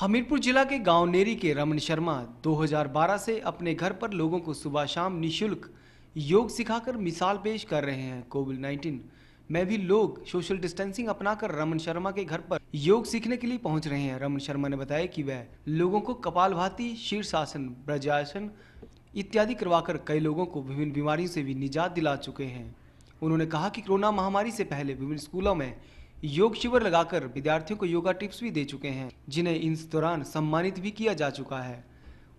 हमीरपुर जिला के गांव नेरी के रमन शर्मा 2012 से अपने घर पर लोगों को सुबह शाम निशुल्क योग सिखाकर मिसाल पेश कर रहे हैं कोविड 19 में भी लोग सोशल डिस्टेंसिंग अपनाकर रमन शर्मा के घर पर योग सीखने के लिए पहुंच रहे हैं रमन शर्मा ने बताया कि वह लोगों को भाती शीर्षासन ब्रजासन इत्यादि करवाकर कई लोगों को विभिन्न बीमारियों से भी निजात दिला चुके हैं उन्होंने कहा कि कोरोना महामारी से पहले विभिन्न स्कूलों में योग शिविर लगाकर विद्यार्थियों को योगा टिप्स भी दे चुके हैं जिन्हें इस दौरान सम्मानित भी किया जा चुका है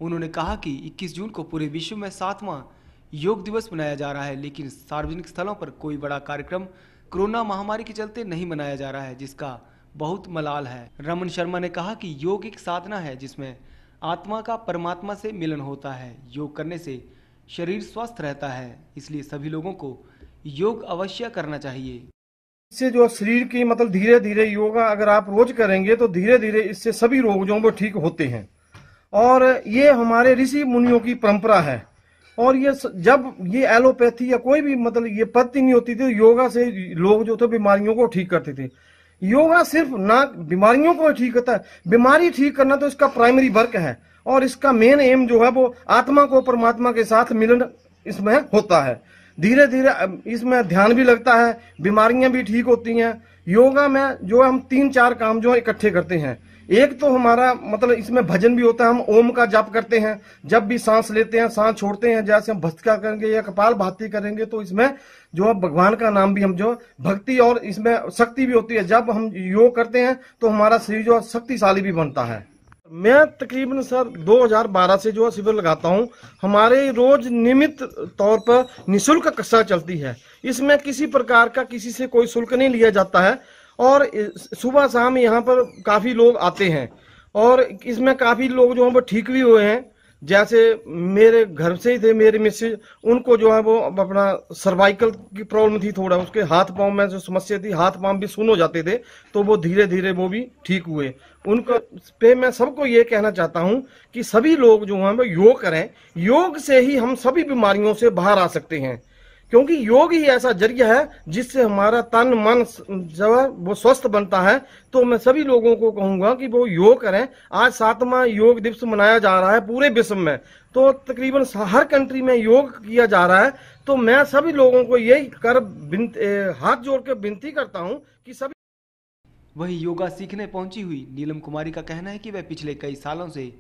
उन्होंने कहा कि 21 जून को पूरे विश्व में सातवां योग दिवस मनाया जा रहा है लेकिन सार्वजनिक स्थलों पर कोई बड़ा कार्यक्रम कोरोना महामारी के चलते नहीं मनाया जा रहा है जिसका बहुत मलाल है रमन शर्मा ने कहा कि योग एक साधना है जिसमें आत्मा का परमात्मा से मिलन होता है योग करने से शरीर स्वस्थ रहता है इसलिए सभी लोगों को योग अवश्य करना चाहिए इससे जो शरीर की मतलब धीरे धीरे योगा अगर आप रोज करेंगे तो धीरे धीरे इससे सभी रोग जो वो ठीक होते हैं और ये हमारे ऋषि मुनियों की परंपरा है और ये जब ये एलोपैथी या कोई भी मतलब ये पत्ती नहीं होती थी तो योगा से लोग जो थे बीमारियों को ठीक करते थे योगा सिर्फ ना बीमारियों को ठीक करता है बीमारी ठीक करना तो इसका प्राइमरी वर्क है और इसका मेन एम जो है वो आत्मा को परमात्मा के साथ मिलन इसमें होता है धीरे धीरे इसमें ध्यान भी लगता है बीमारियां भी ठीक होती हैं योगा में जो हम तीन चार काम जो है इकट्ठे करते हैं एक तो हमारा मतलब इसमें भजन भी होता है हम ओम का जप करते हैं जब भी सांस लेते हैं सांस छोड़ते हैं जैसे हम भस्तिका करेंगे या कपाल भाती करेंगे तो इसमें जो है भगवान का नाम भी हम जो भक्ति और इसमें शक्ति भी होती है जब हम योग करते हैं तो हमारा शरीर जो शक्तिशाली भी बनता है मैं तकरीबन सर 2012 से जो शिविर लगाता हूं हमारे रोज नियमित तौर पर निशुल्क कक्षा चलती है इसमें किसी प्रकार का किसी से कोई शुल्क नहीं लिया जाता है और सुबह शाम यहाँ पर काफ़ी लोग आते हैं और इसमें काफ़ी लोग जो हैं वो ठीक भी हुए हैं जैसे मेरे घर से ही थे मेरे मिसेज उनको जो है वो अपना सर्वाइकल की प्रॉब्लम थी थोड़ा उसके हाथ पांव में जो समस्या थी हाथ पांव भी सुन हो जाते थे तो वो धीरे धीरे वो भी ठीक हुए उनको पे मैं सबको ये कहना चाहता हूँ कि सभी लोग जो हैं वो योग करें योग से ही हम सभी बीमारियों से बाहर आ सकते हैं क्योंकि योग ही ऐसा जरिया है जिससे हमारा तन मन जब वो स्वस्थ बनता है तो मैं सभी लोगों को कहूंगा कि वो योग करें आज सातवां योग दिवस मनाया जा रहा है पूरे विश्व में तो तकरीबन हर कंट्री में योग किया जा रहा है तो मैं सभी लोगों को यही कर हाथ जोड़ के विनती करता हूँ कि सभी वही योगा सीखने पहुंची हुई नीलम कुमारी का कहना है कि वह पिछले कई सालों से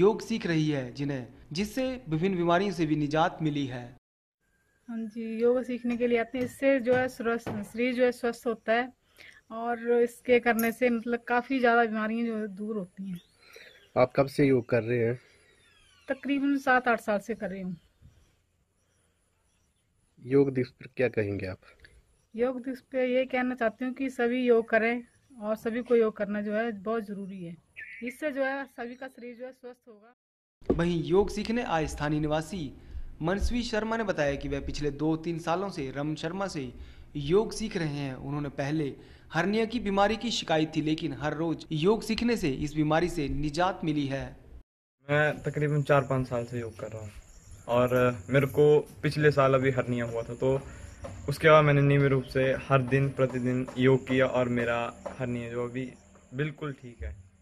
योग सीख रही है जिन्हें जिससे विभिन्न बीमारियों से भी निजात मिली है हाँ जी योग सीखने के लिए आते हैं इससे जो है शरीर जो है स्वस्थ होता है और इसके करने से मतलब काफ़ी ज़्यादा बीमारियाँ जो है दूर होती हैं आप कब से योग कर रहे हैं तकरीबन सात आठ साल से कर रही हूँ योग दिवस पर क्या कहेंगे आप योग दिवस पे ये कहना चाहती हूँ कि सभी योग करें और सभी को योग करना जो है बहुत ज़रूरी है इससे जो है सभी का शरीर जो है स्वस्थ होगा वहीं योग सीखने आए स्थानीय निवासी मनस्वी शर्मा ने बताया कि वह पिछले दो तीन सालों से रम शर्मा से योग सीख रहे हैं उन्होंने पहले हरनिया की बीमारी की शिकायत थी लेकिन हर रोज योग सीखने से इस बीमारी से निजात मिली है मैं तकरीबन चार पाँच साल से योग कर रहा हूँ और मेरे को पिछले साल अभी हरनिया हुआ था तो उसके बाद मैंने नियमित रूप से हर दिन प्रतिदिन योग किया और मेरा हरनिया जो अभी बिल्कुल ठीक है